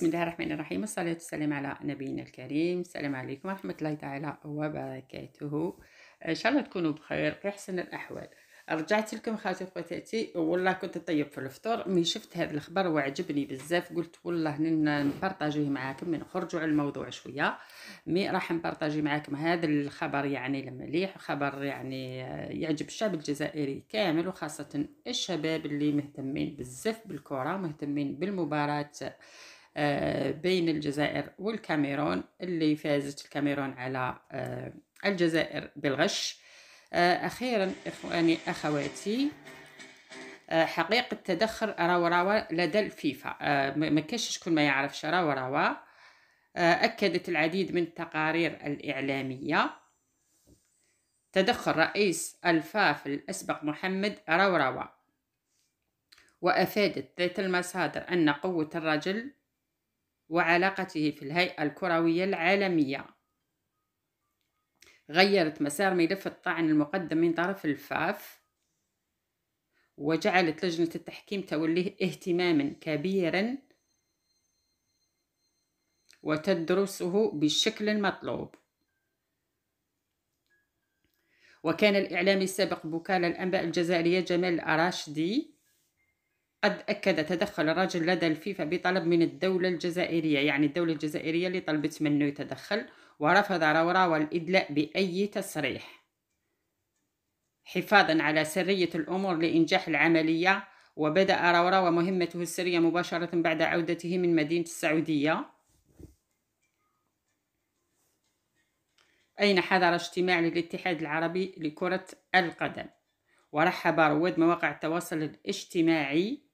بسم الله الرحمن الرحيم والصلاة والسلام على نبينا الكريم السلام عليكم ورحمة الله تعالى وبركاته إن شاء الله تكونوا بخير في أحسن الأحوال رجعت لكم خاتي وخواتاتي والله كنت طيب في الفطور مي شفت هذا الخبر وعجبني بزاف قلت والله نبارطاجيه معاكم خرجوا على الموضوع شويه مي راح نبارطاجي معاكم هذا الخبر يعني المليح خبر يعني آه، يعجب الشعب الجزائري كامل وخاصه الشباب اللي مهتمين بزاف بالكره مهتمين بالمباراه آه، بين الجزائر والكاميرون اللي فازت الكاميرون على آه، الجزائر بالغش آه، أخيرا إخواني أخواتي حقيقة تدخل راهو راهو لدى الفيفا ما كاش شكون ما يعرفش راهو راهو أكدت العديد من التقارير الإعلامية تدخل رئيس الفاف الأسبق محمد راو وأفادت ذات المصادر أن قوة الرجل وعلاقته في الهيئة الكروية العالمية غيرت مسار ملف الطعن المقدم من طرف الفاف وجعلت لجنة التحكيم توليه اهتماما كبيرا وتدرسه بالشكل المطلوب وكان الإعلامي السابق بوكالة الأنباء الجزائرية جمال الأراشدي قد أكد تدخل الرجل لدى الفيفا بطلب من الدولة الجزائرية يعني الدولة الجزائرية اللي طلبت منه يتدخل ورفض روراوا الإدلاء بأي تصريح حفاظا على سرية الأمور لإنجاح العملية وبدأ روراوا مهمته السرية مباشرة بعد عودته من مدينة السعودية أين حضر اجتماع للاتحاد العربي لكرة القدم ورحب رواد مواقع التواصل الاجتماعي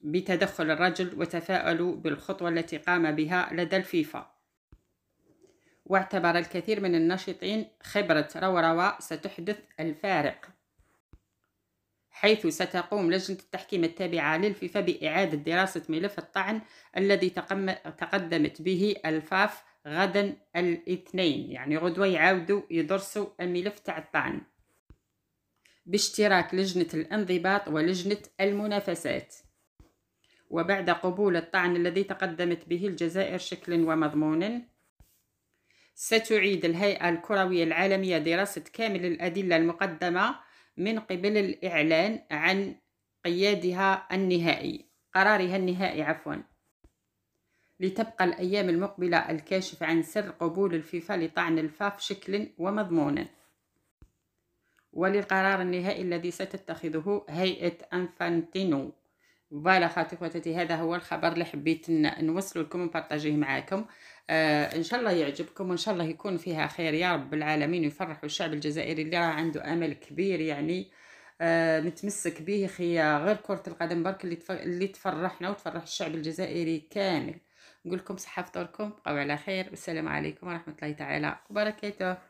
بتدخل الرجل وتفاءلوا بالخطوة التي قام بها لدى الفيفا واعتبر الكثير من الناشطين خبرة روروا ستحدث الفارق حيث ستقوم لجنة التحكيم التابعة للفيفا بإعادة دراسة ملف الطعن الذي تقدمت به الفاف غدا الاثنين يعني غدوة يعاودوا يدرسوا الملف تاع الطعن باشتراك لجنة الانضباط ولجنة المنافسات وبعد قبول الطعن الذي تقدمت به الجزائر شكلا ومضمون ستعيد الهيئة الكروية العالمية دراسة كامل الأدلة المقدمة من قبل الإعلان عن قيادها النهائي قرارها النهائي عفوا لتبقى الأيام المقبلة الكاشف عن سر قبول الفيفا لطعن الفاف شكل ومضمون وللقرار النهائي الذي ستتخذه هيئة أنفانتينو فوالا خاوتي خواتاتي هذا هو الخبر اللي حبيت نوصله لكم ونبارطاجيه معاكم آه ان شاء الله يعجبكم وان شاء الله يكون فيها خير يا رب العالمين ويفرحوا الشعب الجزائري اللي راه عنده امل كبير يعني آه متمسك به خيا غير كره القدم برك اللي اللي تفرحنا وتفرح الشعب الجزائري كامل نقول لكم صحه فطوركم بقاو على خير والسلام عليكم ورحمه الله تعالى وبركاته